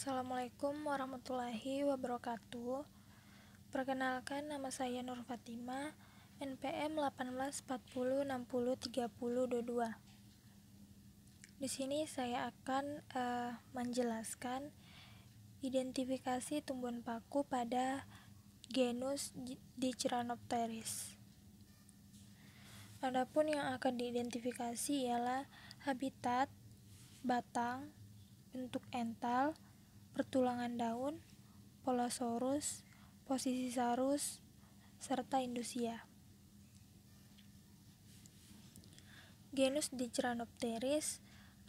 Assalamualaikum warahmatullahi wabarakatuh. Perkenalkan nama saya Nur Fatima, NPM 18406030222 Di sini saya akan uh, menjelaskan identifikasi tumbuhan paku pada genus Dicranopteris. Adapun yang akan diidentifikasi ialah habitat, batang, bentuk ental, pertulangan daun, polosaurus, posisi sarus, serta indusia. Genus Diceranopteris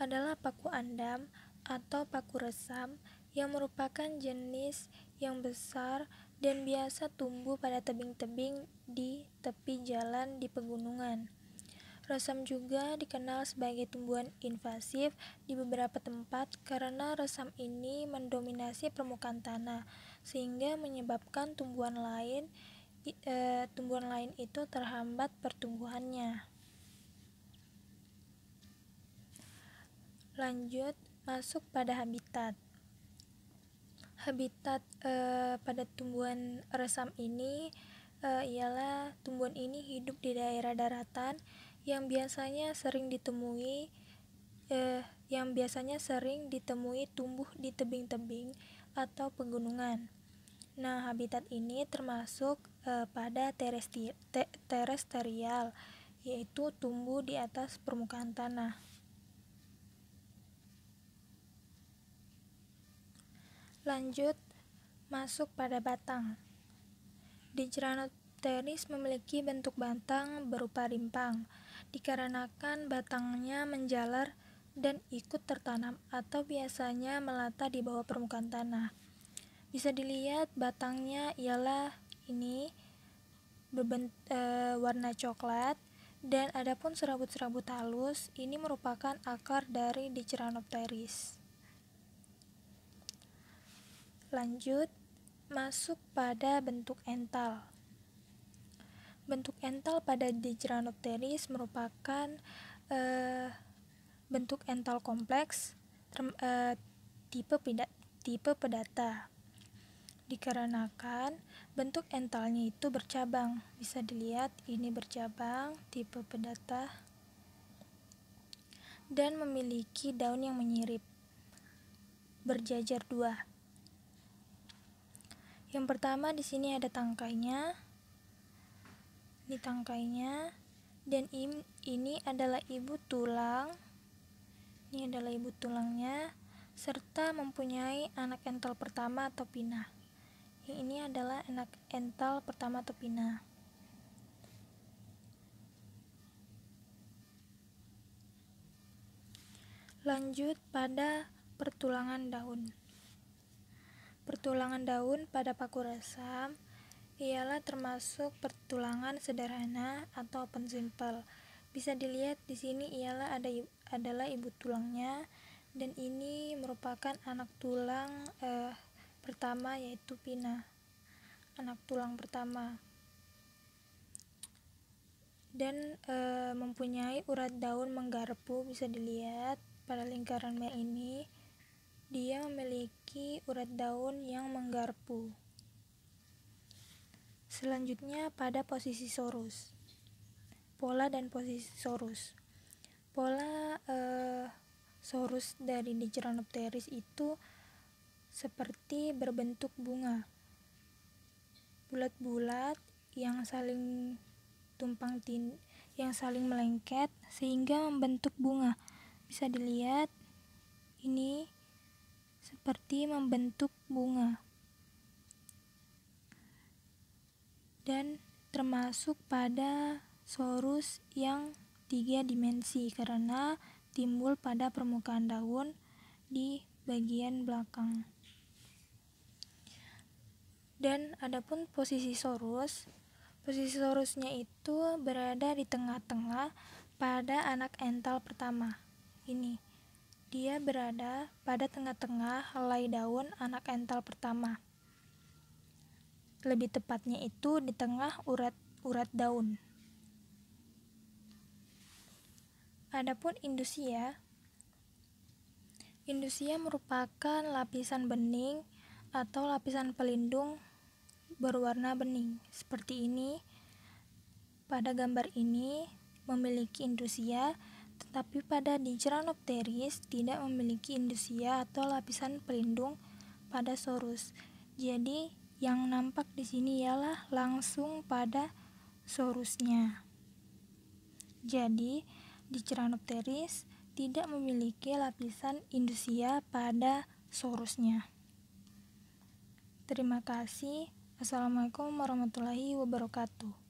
adalah paku andam atau paku resam yang merupakan jenis yang besar dan biasa tumbuh pada tebing-tebing di tepi jalan di pegunungan. Resam juga dikenal sebagai tumbuhan invasif di beberapa tempat karena resam ini mendominasi permukaan tanah sehingga menyebabkan tumbuhan lain e, tumbuhan lain itu terhambat pertumbuhannya. Lanjut masuk pada habitat. Habitat e, pada tumbuhan resam ini e, ialah tumbuhan ini hidup di daerah daratan yang biasanya sering ditemui eh, yang biasanya sering ditemui tumbuh di tebing-tebing atau pegunungan. Nah, habitat ini termasuk eh, pada terrestri te terestrial, yaitu tumbuh di atas permukaan tanah. Lanjut masuk pada batang. Di ceranot Teris memiliki bentuk batang berupa rimpang, dikarenakan batangnya menjalar dan ikut tertanam atau biasanya melata di bawah permukaan tanah. Bisa dilihat batangnya ialah ini berbent e, eh, warna coklat dan adapun serabut-serabut halus ini merupakan akar dari Diceranopteris. Lanjut masuk pada bentuk ental. Bentuk ental pada Dicranopteris merupakan eh, bentuk ental kompleks term, eh, tipe tipe pedata. Dikarenakan bentuk entalnya itu bercabang. Bisa dilihat ini bercabang tipe pedata dan memiliki daun yang menyirip. Berjajar dua. Yang pertama di sini ada tangkainya, di tangkainya dan im, ini adalah ibu tulang ini adalah ibu tulangnya serta mempunyai anak ental pertama atau pina ini adalah anak ental pertama atau pina lanjut pada pertulangan daun pertulangan daun pada paku resam ialah termasuk pertulangan sederhana atau open simple. Bisa dilihat di sini ialah ada adalah ibu tulangnya dan ini merupakan anak tulang eh, pertama yaitu Pina. Anak tulang pertama. Dan eh, mempunyai urat daun menggarpu bisa dilihat pada lingkaran mel ini. Dia memiliki urat daun yang menggarpu. Selanjutnya pada posisi sorus. Pola dan posisi sorus. Pola eh, sorus dari Dicranopteris itu seperti berbentuk bunga bulat-bulat yang saling tumpang tin yang saling melengket sehingga membentuk bunga. Bisa dilihat ini seperti membentuk bunga. dan termasuk pada sorus yang tiga dimensi karena timbul pada permukaan daun di bagian belakang. Dan adapun posisi sorus, posisi sorusnya itu berada di tengah-tengah pada anak ental pertama. Ini dia berada pada tengah-tengah helai daun anak ental pertama lebih tepatnya itu di tengah urat-urat daun. Adapun indusia, indusia merupakan lapisan bening atau lapisan pelindung berwarna bening. Seperti ini, pada gambar ini memiliki indusia, tetapi pada Dicranopteris tidak memiliki indusia atau lapisan pelindung pada Sorus. Jadi, yang nampak di sini ialah langsung pada sorusnya. Jadi, di Ceranopteris tidak memiliki lapisan indusia pada sorusnya. Terima kasih. Assalamualaikum warahmatullahi wabarakatuh.